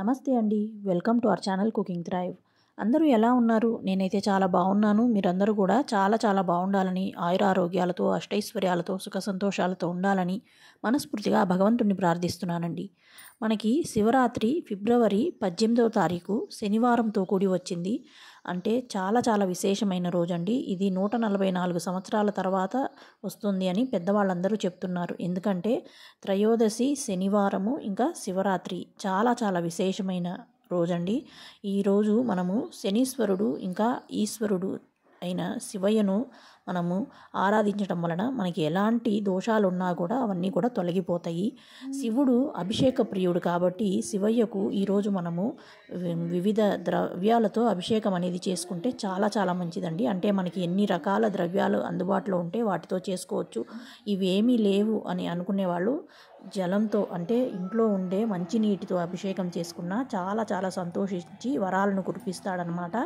నమస్తే అండి welcome to our channel cooking thrive అందరూ ఎలా ఉన్నారు నేనైతే చాలా బాగున్నాను మీరందరూ కూడా చాలా చాలా బాగుండాలని ఆయుర ఆరోగ్యాలతో అష్టైశ్వర్యాలతో సుఖ సంతోషాలతో ఉండాలని మనస్ఫూర్తిగా భగవంతుణ్ణి ప్రార్థిస్తున్నానండి మనకి శివరాత్రి ఫిబ్రవరి పద్దెనిమిదవ తారీఖు శనివారంతో కూడి వచ్చింది అంటే చాలా చాలా విశేషమైన రోజండి ఇది నూట నలభై నాలుగు సంవత్సరాల తర్వాత వస్తుంది అని పెద్దవాళ్ళందరూ చెప్తున్నారు ఎందుకంటే త్రయోదశి శనివారము ఇంకా శివరాత్రి చాలా చాలా విశేషమైన రోజండి ఈరోజు మనము శనీశ్వరుడు ఇంకా ఈశ్వరుడు అయిన శివయ్యను మనము ఆరాధించడం వలన మనకి ఎలాంటి దోషాలు ఉన్నా కూడా అవన్నీ కూడా తొలగిపోతాయి శివుడు అభిషేక ప్రియుడు కాబట్టి శివయ్యకు ఈరోజు మనము వివిధ ద్రవ్యాలతో అభిషేకం అనేది చేసుకుంటే చాలా చాలా మంచిదండి అంటే మనకి ఎన్ని రకాల ద్రవ్యాలు అందుబాటులో ఉంటే వాటితో చేసుకోవచ్చు ఇవేమీ లేవు అని అనుకునేవాళ్ళు జలంతో అంటే ఇంట్లో ఉండే మంచినీటితో అభిషేకం చేసుకున్న చాలా చాలా సంతోషించి వరాలను కురిపిస్తాడనమాట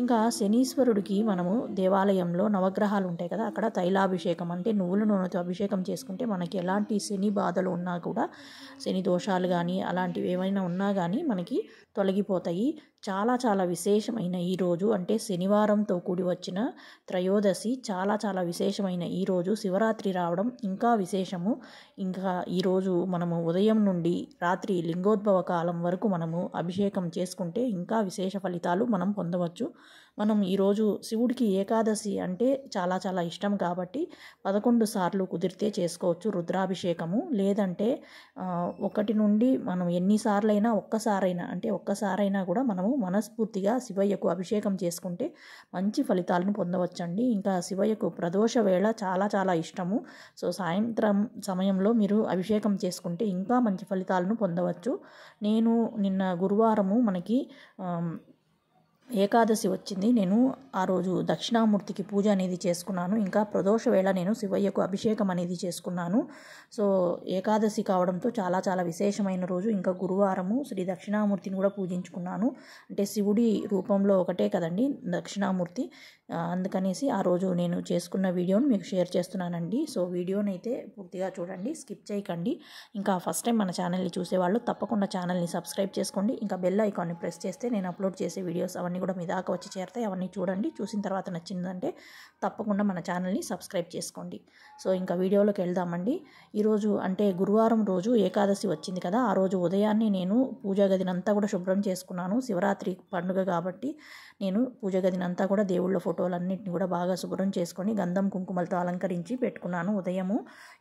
ఇంకా శనీశ్వరుడికి మనము దేవాలయంలో నవగ్రహాలు స్నానాలు ఉంటాయి కదా అక్కడ తైలాభిషేకం అంటే నువ్వుల నూనెతో అభిషేకం చేసుకుంటే మనకి ఎలాంటి శని బాధలు ఉన్నా కూడా శని దోషాలు కానీ అలాంటివి ఏమైనా ఉన్నా కానీ మనకి తొలగిపోతాయి చాలా చాలా విశేషమైన ఈరోజు అంటే శనివారంతో కూడి వచ్చిన త్రయోదశి చాలా చాలా విశేషమైన ఈరోజు శివరాత్రి రావడం ఇంకా విశేషము ఇంకా ఈరోజు మనము ఉదయం నుండి రాత్రి లింగోద్భవ కాలం వరకు మనము అభిషేకం చేసుకుంటే ఇంకా విశేష ఫలితాలు మనం పొందవచ్చు మనం ఈరోజు శివుడికి ఏకాదశి అంటే చాలా చాలా ఇష్టం కాబట్టి పదకొండు సార్లు కుదిరితే చేసుకోవచ్చు రుద్రాభిషేకము లేదంటే ఒకటి నుండి మనం ఎన్నిసార్లైనా ఒక్కసారైనా అంటే ఒక్కసారైనా కూడా మనము మనస్ఫూర్తిగా శివయ్యకు అభిషేకం చేసుకుంటే మంచి ఫలితాలను పొందవచ్చండి ఇంకా శివయ్యకు ప్రదోష వేళ చాలా చాలా ఇష్టము సో సాయంత్రం సమయంలో మీరు అభిషేకం చేసుకుంటే ఇంకా మంచి ఫలితాలను పొందవచ్చు నేను నిన్న గురువారము మనకి ఏకాదశి వచ్చింది నేను ఆ రోజు దక్షిణామూర్తికి పూజ అనేది చేసుకున్నాను ఇంకా ప్రదోష వేళ నేను శివయ్యకు అభిషేకం అనేది చేసుకున్నాను సో ఏకాదశి కావడంతో చాలా చాలా విశేషమైన రోజు ఇంకా గురువారము శ్రీ దక్షిణామూర్తిని కూడా పూజించుకున్నాను అంటే శివుడి రూపంలో ఒకటే కదండి దక్షిణామూర్తి అందుకనేసి ఆ రోజు నేను చేసుకున్న వీడియోను మీకు షేర్ చేస్తున్నానండి సో వీడియోని అయితే పూర్తిగా చూడండి స్కిప్ చేయకండి ఇంకా ఫస్ట్ టైం మన ఛానల్ని చూసేవాళ్ళు తప్పకుండా ఛానల్ని సబ్స్క్రైబ్ చేసుకోండి ఇంకా బెల్ ఐకాన్ని ప్రెస్ చేస్తే నేను అప్లోడ్ చేసే వీడియోస్ అవన్నీ అవన్నీ కూడా మీ దాకా వచ్చి చేరతాయి అవన్నీ చూడండి చూసిన తర్వాత నచ్చిందంటే తప్పకుండా మన ఛానల్ని సబ్స్క్రైబ్ చేసుకోండి సో ఇంకా వీడియోలోకి వెళ్దామండి ఈరోజు అంటే గురువారం రోజు ఏకాదశి వచ్చింది కదా ఆ రోజు ఉదయాన్నే నేను పూజా గదినంతా కూడా శుభ్రం చేసుకున్నాను శివరాత్రి పండుగ కాబట్టి నేను పూజా గదినంతా కూడా దేవుళ్ళ ఫోటోలన్నింటినీ కూడా బాగా శుభ్రం చేసుకొని గంధం కుంకుమలతో అలంకరించి పెట్టుకున్నాను ఉదయము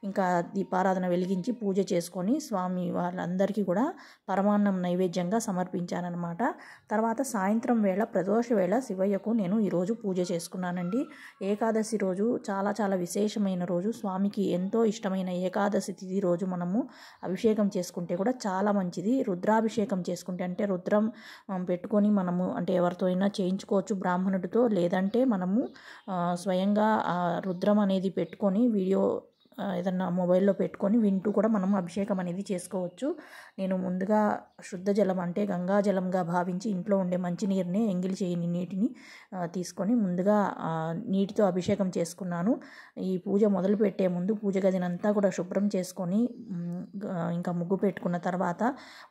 ఇంకా దీపారాధన వెలిగించి పూజ చేసుకొని స్వామి వాళ్ళందరికీ కూడా పరమాన్నం నైవేద్యంగా అనమాట తర్వాత సాయంత్రం వేళ ప్రదోష వేళ శివయ్యకు నేను ఈరోజు పూజ చేసుకున్నానండి ఏకాదశి రోజు చాలా చాలా విశేషమైన రోజు స్వామికి ఎంతో ఇష్టమైన ఏకాదశి తిథి రోజు మనము అభిషేకం చేసుకుంటే కూడా చాలా మంచిది రుద్రాభిషేకం చేసుకుంటే అంటే రుద్రం పెట్టుకొని మనము అంటే ఎవరితో అయినా చేయించుకోవచ్చు బ్రాహ్మణుడితో లేదంటే మనము స్వయంగా రుద్రం అనేది పెట్టుకొని వీడియో ఏదన్నా మొబైల్లో పెట్టుకొని వింటూ కూడా మనం అభిషేకం అనేది చేసుకోవచ్చు నేను ముందుగా శుద్ధ జలం అంటే గంగా జలంగా భావించి ఇంట్లో ఉండే మంచినీరుని ఎంగిలి చేయని నీటిని తీసుకొని ముందుగా నీటితో అభిషేకం చేసుకున్నాను ఈ పూజ మొదలు పెట్టే ముందు పూజ గదినంతా కూడా శుభ్రం చేసుకొని ఇంకా ముగ్గు పెట్టుకున్న తర్వాత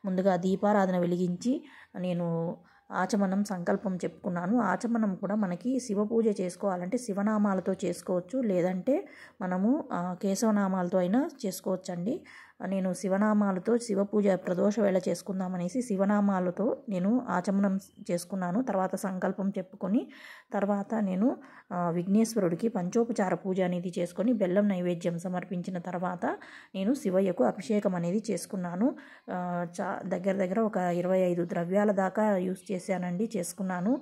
ముందుగా దీపారాధన వెలిగించి నేను ఆచమనం సంకల్పం చెప్పుకున్నాను ఆచమనం కూడా మనకి శివ పూజ చేసుకోవాలంటే శివనామాలతో చేసుకోవచ్చు లేదంటే మనము కేశవనామాలతో అయినా చేసుకోవచ్చండి నేను శివనామాలతో శివ పూజ ప్రదోష వేళ చేసుకుందామనేసి శివనామాలతో నేను ఆచమనం చేసుకున్నాను తర్వాత సంకల్పం చెప్పుకొని తర్వాత నేను విఘ్నేశ్వరుడికి పంచోపచార పూజ అనేది చేసుకొని బెల్లం నైవేద్యం సమర్పించిన తర్వాత నేను శివయ్యకు అభిషేకం అనేది చేసుకున్నాను చా దగ్గర దగ్గర ఒక ఇరవై ఐదు ద్రవ్యాల దాకా యూస్ చేశానండి చేసుకున్నాను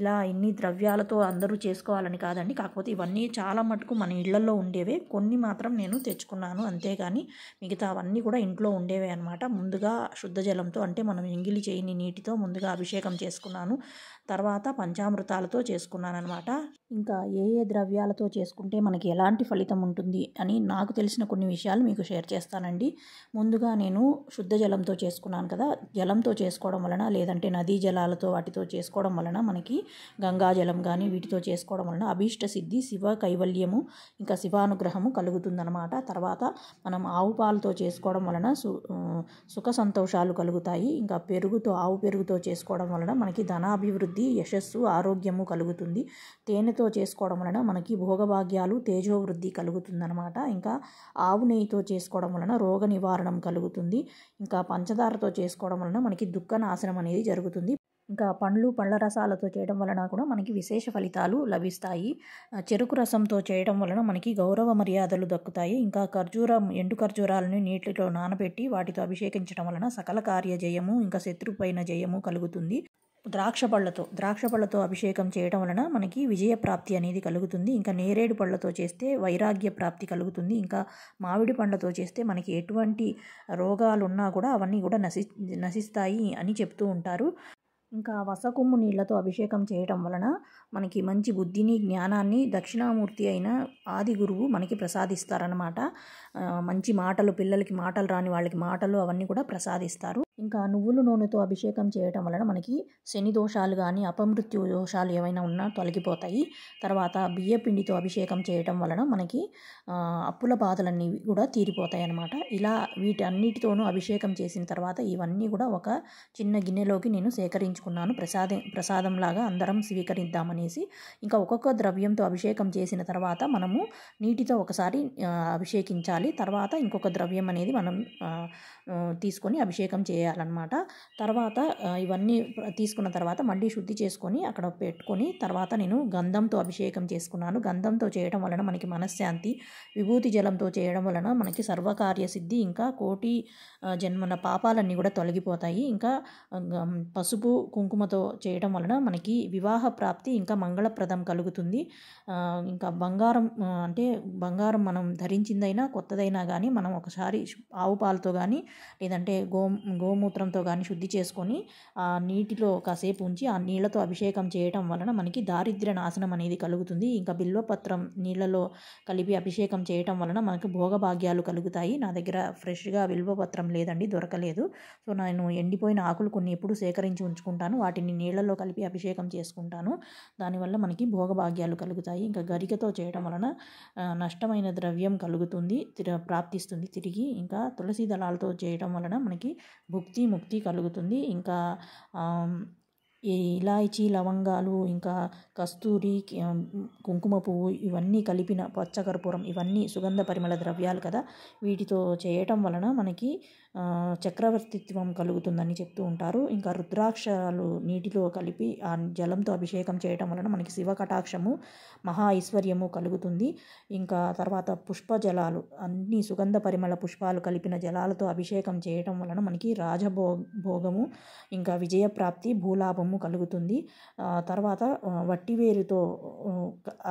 ఇలా ఇన్ని ద్రవ్యాలతో అందరూ చేసుకోవాలని కాదండి కాకపోతే ఇవన్నీ చాలా మటుకు మన ఇళ్లలో ఉండేవే కొన్ని మాత్రం నేను తెచ్చుకున్నాను అంతేగాని మిగతా అన్నీ కూడా ఇంట్లో ఉండేవే అనమాట ముందుగా శుద్ధ జలంతో అంటే మనం ఎంగిలి చేయని నీటితో ముందుగా అభిషేకం చేసుకున్నాను తర్వాత పంచామృతాలతో చేసుకున్నాను అనమాట ఇంకా ఏ ఏ ద్రవ్యాలతో చేసుకుంటే మనకి ఎలాంటి ఫలితం ఉంటుంది అని నాకు తెలిసిన కొన్ని విషయాలు మీకు షేర్ చేస్తానండి ముందుగా నేను శుద్ధ జలంతో చేసుకున్నాను కదా జలంతో చేసుకోవడం వలన లేదంటే నదీ జలాలతో వాటితో చేసుకోవడం వలన మనకి గంగా జలం కానీ వీటితో చేసుకోవడం వలన అభీష్ట సిద్ధి శివ కైవల్యము ఇంకా శివానుగ్రహము కలుగుతుందన్నమాట తర్వాత మనం ఆవు పాలతో చేసుకోవడం వలన సు సుఖ సంతోషాలు కలుగుతాయి ఇంకా పెరుగుతో ఆవు పెరుగుతో చేసుకోవడం వలన మనకి ధనాభివృద్ధి యశస్సు ఆరోగ్యము కలుగుతుంది తేనె వాటితో చేసుకోవడం వలన మనకి భోగభాగ్యాలు తేజోవృద్ధి కలుగుతుందనమాట ఇంకా ఆవు నెయ్యితో చేసుకోవడం వలన రోగ నివారణం కలుగుతుంది ఇంకా పంచదారతో చేసుకోవడం వలన మనకి దుఃఖ నాశనం అనేది జరుగుతుంది ఇంకా పండ్లు పళ్ళ రసాలతో చేయడం వలన కూడా మనకి విశేష ఫలితాలు లభిస్తాయి చెరుకు రసంతో చేయడం వలన మనకి గౌరవ మర్యాదలు దక్కుతాయి ఇంకా ఖర్జూరం ఎండు ఖర్జూరాలను నీటిలో నానబెట్టి వాటితో అభిషేకించడం వలన సకల కార్య జయము ఇంకా శత్రుపైన జయము కలుగుతుంది ద్రాక్ష పళ్ళతో ద్రాక్ష పళ్ళతో అభిషేకం చేయడం వలన మనకి విజయ ప్రాప్తి అనేది కలుగుతుంది ఇంకా నేరేడు పళ్ళతో చేస్తే వైరాగ్య ప్రాప్తి కలుగుతుంది ఇంకా మామిడి పండ్లతో చేస్తే మనకి ఎటువంటి రోగాలు ఉన్నా కూడా అవన్నీ కూడా నశి నశిస్తాయి అని చెప్తూ ఉంటారు ఇంకా వసకుమ్ము నీళ్లతో అభిషేకం చేయటం వలన మనకి మంచి బుద్ధిని జ్ఞానాన్ని దక్షిణామూర్తి అయిన ఆది గురువు మనకి ప్రసాదిస్తారనమాట మంచి మాటలు పిల్లలకి మాటలు రాని వాళ్ళకి మాటలు అవన్నీ కూడా ప్రసాదిస్తారు ఇంకా నువ్వుల నూనెతో అభిషేకం చేయటం వలన మనకి శని దోషాలు కానీ అపమృత్యు దోషాలు ఏమైనా ఉన్నా తొలగిపోతాయి తర్వాత బియ్య పిండితో అభిషేకం చేయటం వలన మనకి అప్పుల బాధలన్నీ కూడా తీరిపోతాయి అన్నమాట ఇలా వీటి అన్నిటితోనూ అభిషేకం చేసిన తర్వాత ఇవన్నీ కూడా ఒక చిన్న గిన్నెలోకి నేను సేకరించుకున్నాను ప్రసాదం ప్రసాదంలాగా అందరం స్వీకరిద్దామనేసి ఇంకా ఒక్కొక్క ద్రవ్యంతో అభిషేకం చేసిన తర్వాత మనము నీటితో ఒకసారి అభిషేకించాలి తర్వాత ఇంకొక ద్రవ్యం అనేది మనం తీసుకొని అభిషేకం చేయాలి చేయాలన్నమాట తర్వాత ఇవన్నీ తీసుకున్న తర్వాత మళ్ళీ శుద్ధి చేసుకొని అక్కడ పెట్టుకొని తర్వాత నేను గంధంతో అభిషేకం చేసుకున్నాను గంధంతో చేయడం వలన మనకి మనశ్శాంతి విభూతి జలంతో చేయడం వలన మనకి సర్వకార్యసిద్ధి ఇంకా కోటి జన్మన పాపాలన్నీ కూడా తొలగిపోతాయి ఇంకా పసుపు కుంకుమతో చేయడం వలన మనకి వివాహ ప్రాప్తి ఇంకా మంగళప్రదం కలుగుతుంది ఇంకా బంగారం అంటే బంగారం మనం ధరించిందైనా కొత్తదైనా కానీ మనం ఒకసారి ఆవు పాలతో కానీ లేదంటే గో గోమూత్రంతో కానీ శుద్ధి చేసుకొని ఆ నీటిలో కాసేపు ఉంచి ఆ నీళ్లతో అభిషేకం చేయటం వలన మనకి దారిద్ర్య నాశనం అనేది కలుగుతుంది ఇంకా బిల్వపత్రం నీళ్ళలో కలిపి అభిషేకం చేయటం వలన మనకు భోగభాగ్యాలు కలుగుతాయి నా దగ్గర ఫ్రెష్గా బిల్వపత్రం లేదండి దొరకలేదు సో నేను ఎండిపోయిన ఆకులు కొన్ని ఎప్పుడు సేకరించి ఉంచుకుంటాను వాటిని నీళ్లలో కలిపి అభిషేకం చేసుకుంటాను దానివల్ల మనకి భోగభాగ్యాలు కలుగుతాయి ఇంకా గరికతో చేయడం వలన నష్టమైన ద్రవ్యం కలుగుతుంది ప్రాప్తిస్తుంది తిరిగి ఇంకా తులసి దళాలతో చేయడం వలన మనకి భుక్తి ముక్తి కలుగుతుంది ఇంకా ఈ ఇలాచీ లవంగాలు ఇంకా కస్తూరి కుంకుమ పువ్వు ఇవన్నీ కలిపిన పచ్చకర్పూరం ఇవన్నీ సుగంధ పరిమళ ద్రవ్యాలు కదా వీటితో చేయటం వలన మనకి చక్రవర్తిత్వం కలుగుతుందని చెప్తూ ఉంటారు ఇంకా రుద్రాక్షలు నీటిలో కలిపి ఆ జలంతో అభిషేకం చేయటం వలన మనకి శివ కటాక్షము మహా ఐశ్వర్యము కలుగుతుంది ఇంకా తర్వాత పుష్ప జలాలు అన్ని సుగంధ పరిమళ పుష్పాలు కలిపిన జలాలతో అభిషేకం చేయటం వలన మనకి రాజభో భోగము ఇంకా విజయప్రాప్తి భూలాభము ఫలితము కలుగుతుంది తర్వాత వట్టివేరుతో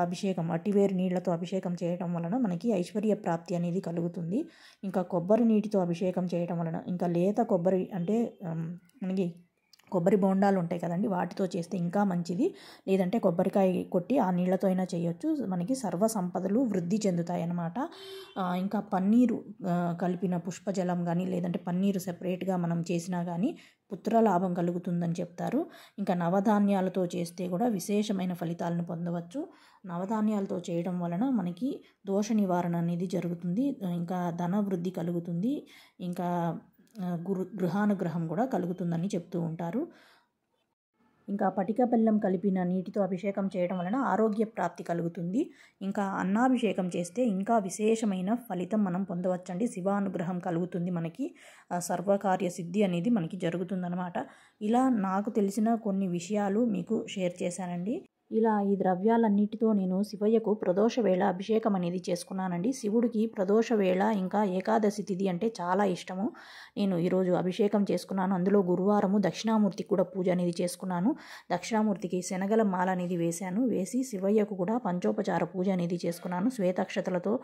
అభిషేకం వట్టివేరు నీళ్లతో అభిషేకం చేయటం వలన మనకి ఐశ్వర్య ప్రాప్తి అనేది కలుగుతుంది ఇంకా కొబ్బరి నీటితో అభిషేకం చేయటం వలన ఇంకా లేత కొబ్బరి అంటే మనకి కొబ్బరి బోండాలు ఉంటాయి కదండి వాటితో చేస్తే ఇంకా మంచిది లేదంటే కొబ్బరికాయ కొట్టి ఆ నీళ్ళతో అయినా చేయొచ్చు మనకి సర్వ సంపదలు వృద్ధి చెందుతాయి అన్నమాట ఇంకా పన్నీరు కలిపిన పుష్పజలం కానీ లేదంటే పన్నీరు సెపరేట్గా మనం చేసినా కానీ పుత్ర లాభం కలుగుతుందని చెప్తారు ఇంకా నవధాన్యాలతో చేస్తే కూడా విశేషమైన ఫలితాలను పొందవచ్చు నవధాన్యాలతో చేయడం వలన మనకి దోష నివారణ అనేది జరుగుతుంది ఇంకా ధన వృద్ధి కలుగుతుంది ఇంకా గురు గృహానుగ్రహం కూడా కలుగుతుందని చెప్తూ ఉంటారు ఇంకా పటిక బెల్లం కలిపిన నీటితో అభిషేకం చేయడం వలన ఆరోగ్య ప్రాప్తి కలుగుతుంది ఇంకా అన్నాభిషేకం చేస్తే ఇంకా విశేషమైన ఫలితం మనం పొందవచ్చండి శివానుగ్రహం కలుగుతుంది మనకి సర్వకార్య సిద్ధి అనేది మనకి జరుగుతుందనమాట ఇలా నాకు తెలిసిన కొన్ని విషయాలు మీకు షేర్ చేశానండి ఇలా ఈ ద్రవ్యాలన్నిటితో నేను శివయ్యకు ప్రదోష వేళ అభిషేకం అనేది చేసుకున్నానండి శివుడికి ప్రదోష వేళ ఇంకా ఏకాదశి తిథి అంటే చాలా ఇష్టము నేను ఈరోజు అభిషేకం చేసుకున్నాను అందులో గురువారము దక్షిణామూర్తికి కూడా పూజ అనేది చేసుకున్నాను దక్షిణామూర్తికి శనగల మాల అనేది వేశాను వేసి శివయ్యకు కూడా పంచోపచార పూజ అనేది చేసుకున్నాను శ్వేతక్షతలతో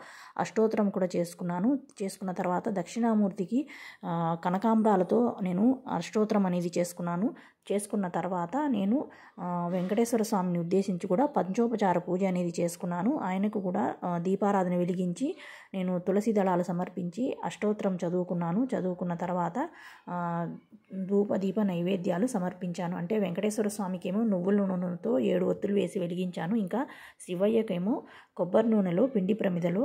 అష్టోత్తరం కూడా చేసుకున్నాను చేసుకున్న తర్వాత దక్షిణామూర్తికి కనకాంబరాలతో నేను అష్టోత్తరం అనేది చేసుకున్నాను చేసుకున్న తర్వాత నేను వెంకటేశ్వర స్వామిని ఉద్దేశించి కూడా పంచోపచార పూజ అనేది చేసుకున్నాను ఆయనకు కూడా దీపారాధన వెలిగించి నేను తులసి దళాలు సమర్పించి అష్టోత్తరం చదువుకున్నాను చదువుకున్న తర్వాత ధూప దీప నైవేద్యాలు సమర్పించాను అంటే వెంకటేశ్వర స్వామికి ఏమో నువ్వుల నూనెతో ఏడు ఒత్తులు వేసి వెలిగించాను ఇంకా శివయ్యకేమో కొబ్బరి నూనెలో పిండి ప్రమిదలో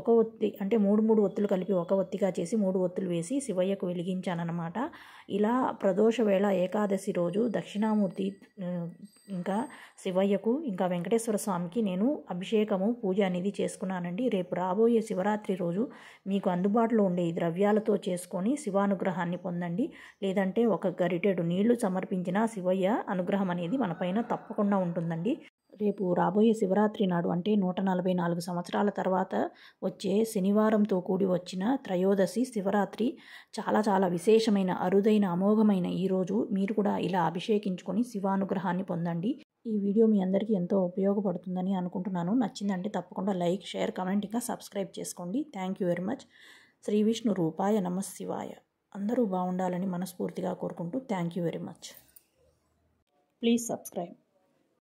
ఒక ఒత్తి అంటే మూడు మూడు ఒత్తులు కలిపి ఒక ఒత్తిగా చేసి మూడు ఒత్తులు వేసి శివయ్యకు వెలిగించానన్నమాట ఇలా ప్రదోష వేళ ఏకాదశి రోజు దక్షిణామూర్తి ఇంకా శివయ్యకు ఇంకా వెంకటేశ్వర స్వామికి నేను అభిషేకము పూజ అనేది చేసుకున్నానండి రేపు రాబోయే శివరాత్రి రోజు మీకు అందుబాటులో ఉండే ఈ ద్రవ్యాలతో చేసుకొని శివానుగ్రహాన్ని పొందండి లేదంటే ఒక గరిటెడు నీళ్లు సమర్పించిన శివయ్య అనుగ్రహం అనేది మనపైన తప్పకుండా ఉంటుందండి రేపు రాబోయే శివరాత్రి నాడు అంటే నూట నలభై నాలుగు సంవత్సరాల తర్వాత వచ్చే శనివారంతో కూడి వచ్చిన త్రయోదశి శివరాత్రి చాలా చాలా విశేషమైన అరుదైన అమోఘమైన ఈరోజు మీరు కూడా ఇలా అభిషేకించుకొని శివానుగ్రహాన్ని పొందండి ఈ వీడియో మీ అందరికీ ఎంతో ఉపయోగపడుతుందని అనుకుంటున్నాను నచ్చిందంటే తప్పకుండా లైక్ షేర్ కమెంట్ ఇంకా సబ్స్క్రైబ్ చేసుకోండి thank you very much Shri Vishnu రూపాయ శివాయ అందరూ బాగుండాలని మనస్ఫూర్తిగా కోరుకుంటూ thank you very much please subscribe